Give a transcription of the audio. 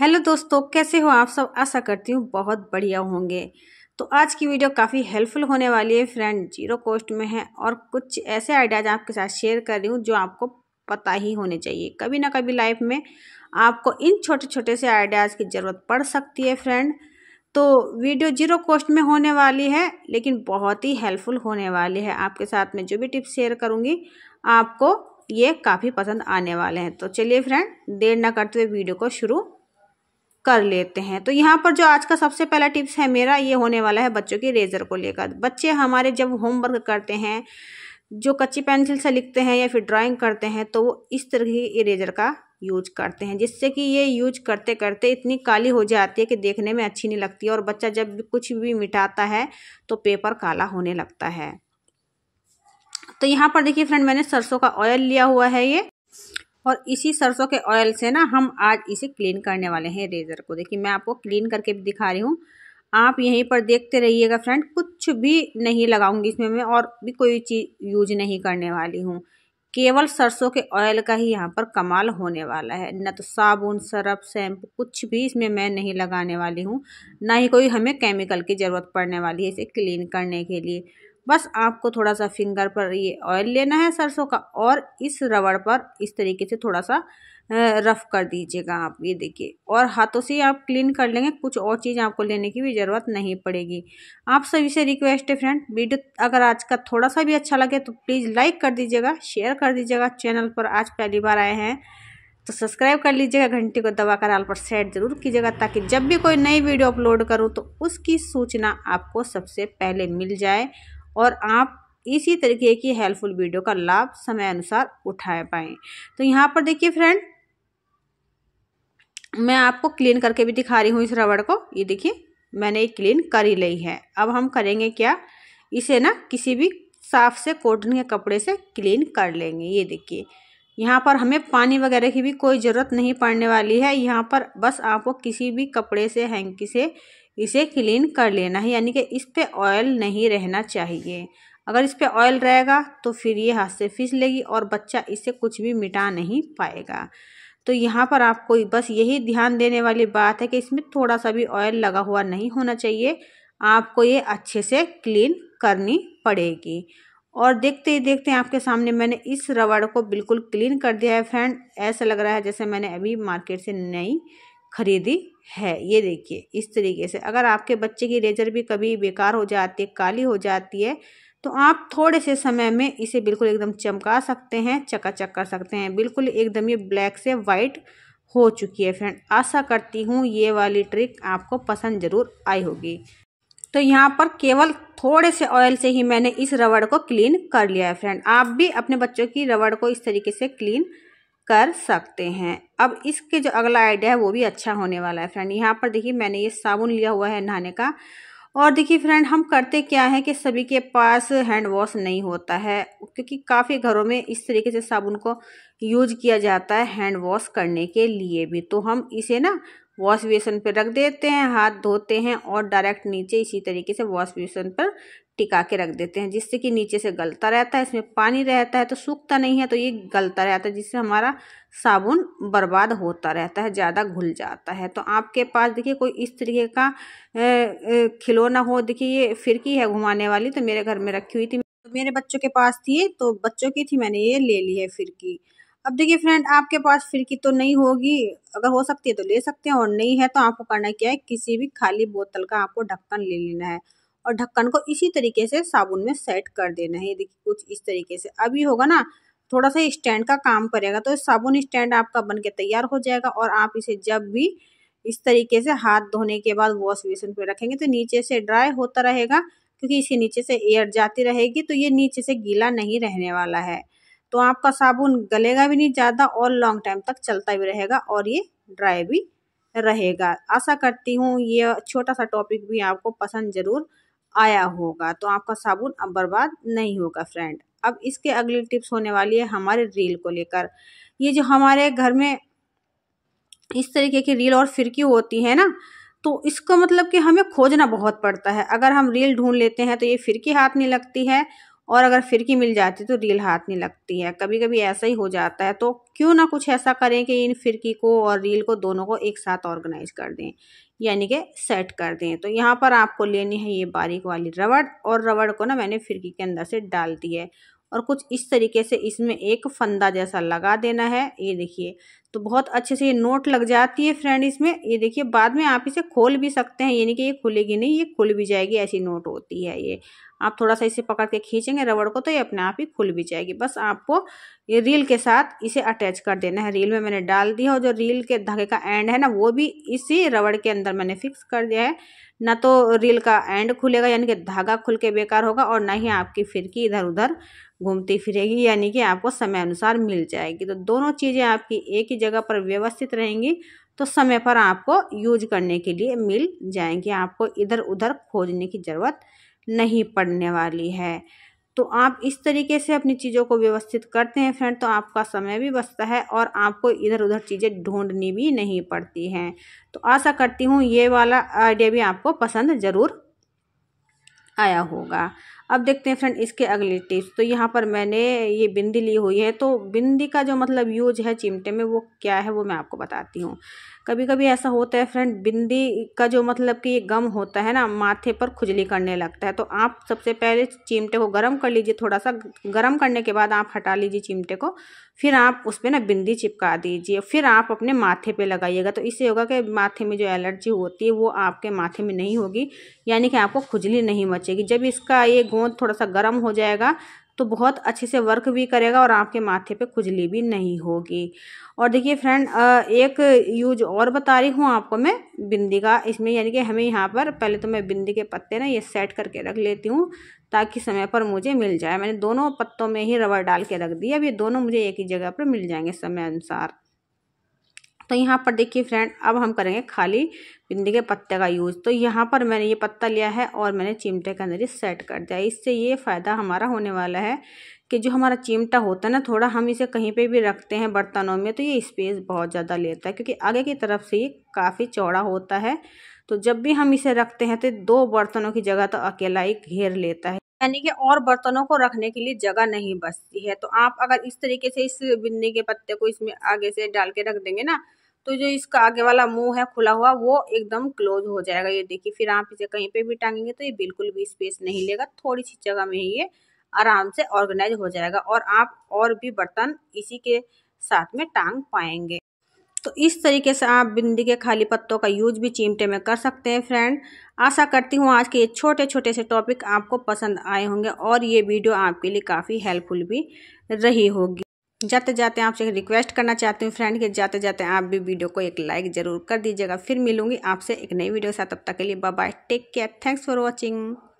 hello दोस्तों कैसे हो आप सब आशा करती हूँ बहुत बढ़िया होंगे तो आज की वीडियो काफ़ी हेल्पफुल होने वाली है फ्रेंड जीरो कॉस्ट में है और कुछ ऐसे आइडियाज़ आपके साथ शेयर कर रही हूँ जो आपको पता ही होने चाहिए कभी ना कभी लाइफ में आपको इन छोटे छोटे से आइडियाज़ की ज़रूरत पड़ सकती है फ्रेंड तो वीडियो जीरो कॉस्ट में होने वाली है लेकिन बहुत ही हेल्पफुल होने वाली है आपके साथ में जो भी टिप्स शेयर करूँगी आपको ये काफ़ी पसंद आने वाले हैं तो चलिए फ्रेंड देर ना करते हुए वीडियो को शुरू कर लेते हैं तो यहाँ पर जो आज का सबसे पहला टिप्स है मेरा ये होने वाला है बच्चों के रेजर को लेकर बच्चे हमारे जब होमवर्क करते हैं जो कच्ची पेंसिल से लिखते हैं या फिर ड्राइंग करते हैं तो वो इस तरह की इरेजर का यूज करते हैं जिससे कि ये यूज करते करते इतनी काली हो जाती है कि देखने में अच्छी नहीं लगती और बच्चा जब भी कुछ भी मिटाता है तो पेपर काला होने लगता है तो यहाँ पर देखिए फ्रेंड मैंने सरसों का ऑयल लिया हुआ है ये और इसी सरसों के ऑयल से ना हम आज इसे क्लीन करने वाले हैं रेज़र को देखिए मैं आपको क्लीन करके भी दिखा रही हूँ आप यहीं पर देखते रहिएगा फ्रेंड कुछ भी नहीं लगाऊंगी इसमें मैं और भी कोई चीज़ यूज नहीं करने वाली हूँ केवल सरसों के ऑयल का ही यहाँ पर कमाल होने वाला है न तो साबुन सरफ शैम्पू कुछ भी इसमें मैं नहीं लगाने वाली हूँ ना ही कोई हमें केमिकल की ज़रूरत पड़ने वाली है इसे क्लीन करने के लिए बस आपको थोड़ा सा फिंगर पर ये ऑयल लेना है सरसों का और इस रबड़ पर इस तरीके से थोड़ा सा रफ़ कर दीजिएगा आप ये देखिए और हाथों से आप क्लीन कर लेंगे कुछ और चीज़ आपको लेने की भी ज़रूरत नहीं पड़ेगी आप सभी से रिक्वेस्ट है फ्रेंड वीडियो अगर आज का थोड़ा सा भी अच्छा लगे तो प्लीज़ लाइक कर दीजिएगा शेयर कर दीजिएगा चैनल पर आज पहली बार आए हैं तो सब्सक्राइब कर लीजिएगा घंटी को दबा कर आल पर सेट ज़रूर कीजिएगा ताकि जब भी कोई नई वीडियो अपलोड करूँ तो उसकी सूचना आपको सबसे पहले मिल जाए और आप इसी तरीके की हेल्पफुल वीडियो का लाभ समय अनुसार उठा पाएँ तो यहाँ पर देखिए फ्रेंड मैं आपको क्लीन करके भी दिखा रही हूँ इस रबड़ को ये देखिए मैंने ये क्लीन कर ही ली है अब हम करेंगे क्या इसे ना किसी भी साफ से कॉटन के कपड़े से क्लीन कर लेंगे ये देखिए यहाँ पर हमें पानी वगैरह की भी कोई ज़रूरत नहीं पड़ने वाली है यहाँ पर बस आपको किसी भी कपड़े से हैंकी से इसे क्लीन कर लेना है यानी कि इस पर ऑयल नहीं रहना चाहिए अगर इस पर ऑयल रहेगा तो फिर ये हाथ से फिस लेगी और बच्चा इसे कुछ भी मिटा नहीं पाएगा तो यहाँ पर आपको बस यही ध्यान देने वाली बात है कि इसमें थोड़ा सा भी ऑयल लगा हुआ नहीं होना चाहिए आपको ये अच्छे से क्लीन करनी पड़ेगी और देखते ही देखते हैं आपके सामने मैंने इस रबड़ को बिल्कुल क्लीन कर दिया है फ्रेंड ऐसा लग रहा है जैसे मैंने अभी मार्केट से नई खरीदी है ये देखिए इस तरीके से अगर आपके बच्चे की रेजर भी कभी बेकार हो जाती है काली हो जाती है तो आप थोड़े से समय में इसे बिल्कुल एकदम चमका सकते हैं चकाचक कर सकते हैं बिल्कुल एकदम ये ब्लैक से वाइट हो चुकी है फ्रेंड आशा करती हूँ ये वाली ट्रिक आपको पसंद ज़रूर आई होगी तो यहाँ पर केवल थोड़े से ऑयल से ही मैंने इस रबड़ को क्लीन कर लिया है फ्रेंड आप भी अपने बच्चों की रबड़ को इस तरीके से क्लीन कर सकते हैं अब इसके जो अगला आइडिया है वो भी अच्छा होने वाला है फ्रेंड यहाँ पर देखिए मैंने ये साबुन लिया हुआ है नहाने का और देखिए फ्रेंड हम करते क्या है कि सभी के पास हैंड वॉश नहीं होता है क्योंकि काफ़ी घरों में इस तरीके से साबुन को यूज किया जाता है हैंड वॉश करने के लिए भी तो हम इसे ना वॉश बेसन पर रख देते हैं हाथ धोते हैं और डायरेक्ट नीचे इसी तरीके से वॉश बेसन पर टिका के रख देते हैं जिससे कि नीचे से गलता रहता है इसमें पानी रहता है तो सूखता नहीं है तो ये गलता रहता है जिससे हमारा साबुन बर्बाद होता रहता है ज़्यादा घुल जाता है तो आपके पास देखिए कोई इस तरीके का खिलौना हो देखिए ये फिरकी है घुमाने वाली तो मेरे घर में रखी हुई थी मेरे बच्चों के पास थी तो बच्चों की थी मैंने ये ले ली है फिरकी अब देखिए फ्रेंड आपके पास फिरकी तो नहीं होगी अगर हो सकती है तो ले सकते हैं और नहीं है तो आपको करना क्या है किसी भी खाली बोतल का आपको ढक्कन ले लेना है और ढक्कन को इसी तरीके से साबुन में सेट कर देना है देखिए कुछ इस तरीके से अभी होगा ना थोड़ा सा स्टैंड का काम करेगा तो साबुन स्टैंड आपका बन के तैयार हो जाएगा और आप इसे जब भी इस तरीके से हाथ धोने के बाद वॉश बेसिन पर रखेंगे तो नीचे से ड्राई होता रहेगा क्योंकि इसके नीचे से एयर जाती रहेगी तो ये नीचे से गीला नहीं रहने वाला है तो आपका साबुन गलेगा भी नहीं ज़्यादा और लॉन्ग टाइम तक चलता भी रहेगा और ये ड्राई भी रहेगा आशा करती हूँ ये छोटा सा टॉपिक भी आपको पसंद ज़रूर आया होगा तो आपका साबुन अब बर्बाद नहीं होगा फ्रेंड अब इसके अगली टिप्स होने वाली है हमारे रील को लेकर ये जो हमारे घर में इस तरीके की रील और फिरकी होती है ना तो इसका मतलब कि हमें खोजना बहुत पड़ता है अगर हम रील ढूंढ लेते हैं तो ये फिरकी हाथ नहीं लगती है और अगर फिरकी मिल जाती तो रील हाथ नहीं लगती है कभी कभी ऐसा ही हो जाता है तो क्यों ना कुछ ऐसा करें कि इन फिरकी को और रील को दोनों को एक साथ ऑर्गेनाइज कर दें यानी कि सेट कर दें तो यहाँ पर आपको लेनी है ये बारीक वाली रबड़ और रबड़ को ना मैंने फिरकी के अंदर से डाल दी है और कुछ इस तरीके से इसमें एक फंदा जैसा लगा देना है ये देखिए तो बहुत अच्छे से ये नोट लग जाती है फ्रेंड इसमें ये देखिए बाद में आप इसे खोल भी सकते हैं यानी कि ये खुलेगी नहीं ये खुल भी जाएगी ऐसी नोट होती है ये आप थोड़ा सा इसे पकड़ के खींचेंगे रबड़ को तो ये अपने आप ही खुल भी जाएगी बस आपको ये रील के साथ इसे अटैच कर देना है रील में मैंने डाल दिया और जो रील के धागे का एंड है ना वो भी इसी रबड़ के अंदर मैंने फिक्स कर दिया है ना तो रील का एंड खुलेगा यानी कि धागा खुल के बेकार होगा और ना ही आपकी फिरकी इधर उधर घूमती फिरेगी यानी कि आपको समय अनुसार मिल जाएगी तो दोनों चीज़ें आपकी एक ही जगह पर व्यवस्थित रहेंगी तो समय पर आपको यूज करने के लिए मिल जाएंगी आपको इधर उधर खोजने की ज़रूरत नहीं पड़ने वाली है तो आप इस तरीके से अपनी चीज़ों को व्यवस्थित करते हैं फ्रेंड तो आपका समय भी बचता है और आपको इधर उधर चीज़ें ढूंढनी भी नहीं पड़ती हैं तो आशा करती हूँ ये वाला आइडिया भी आपको पसंद ज़रूर आया होगा अब देखते हैं फ्रेंड इसके अगले टिप्स तो यहाँ पर मैंने ये बिंदी ली हुई है तो बिंदी का जो मतलब यूज है चिमटे में वो क्या है वो मैं आपको बताती हूँ कभी कभी ऐसा होता है फ्रेंड बिंदी का जो मतलब कि ये गम होता है ना माथे पर खुजली करने लगता है तो आप सबसे पहले चिमटे को गर्म कर लीजिए थोड़ा सा गर्म करने के बाद आप हटा लीजिए चिमटे को फिर आप उस पर ना बिंदी चिपका दीजिए फिर आप अपने माथे पे लगाइएगा तो इससे होगा कि माथे में जो एलर्जी होती है वो आपके माथे में नहीं होगी यानी कि आपको खुजली नहीं मचेगी जब इसका ये गो गोंद थोड़ा सा गर्म हो जाएगा तो बहुत अच्छे से वर्क भी करेगा और आपके माथे पे खुजली भी नहीं होगी और देखिए फ्रेंड एक यूज और बता रही हूँ आपको मैं बिंदी का इसमें यानी कि हमें यहाँ पर पहले तो मैं बिंदी के पत्ते ना ये सेट करके रख लेती हूँ ताकि समय पर मुझे मिल जाए मैंने दोनों पत्तों में ही रबर डाल के रख दिया अब ये दोनों मुझे एक ही जगह पर मिल जाएंगे समय अनुसार तो यहाँ पर देखिए फ्रेंड अब हम करेंगे खाली भिंडी के पत्ते का यूज़ तो यहाँ पर मैंने ये पत्ता लिया है और मैंने चिमटे के अंदर ही सेट कर दिया इससे ये फ़ायदा हमारा होने वाला है कि जो हमारा चिमटा होता है ना थोड़ा हम इसे कहीं पे भी रखते हैं बर्तनों में तो ये स्पेस बहुत ज़्यादा लेता है क्योंकि आगे की तरफ से ये काफ़ी चौड़ा होता है तो जब भी हम इसे रखते हैं तो दो बर्तनों की जगह तो अकेला ही घेर लेता है यानी कि और बर्तनों को रखने के लिए जगह नहीं बचती है तो आप अगर इस तरीके से इस बिन्नी के पत्ते को इसमें आगे से डाल के रख देंगे ना तो जो इसका आगे वाला मुंह है खुला हुआ वो एकदम क्लोज हो जाएगा ये देखिए फिर आप इसे कहीं पे भी टांगेंगे तो ये बिल्कुल भी स्पेस नहीं लेगा थोड़ी सी जगह में ही ये आराम से ऑर्गेनाइज हो जाएगा और आप और भी बर्तन इसी के साथ में टांग पाएंगे तो इस तरीके से आप बिंदी के खाली पत्तों का यूज भी चिमटे में कर सकते हैं फ्रेंड आशा करती हूँ आज के ये छोटे छोटे से टॉपिक आपको पसंद आए होंगे और ये वीडियो आपके लिए काफ़ी हेल्पफुल भी रही होगी जाते जाते आपसे रिक्वेस्ट करना चाहती हूँ फ्रेंड के जाते जाते आप भी वीडियो को एक लाइक ज़रूर कर दीजिएगा फिर मिलूंगी आपसे एक नई वीडियो के साथ तब तक के लिए bye bye take care thanks for watching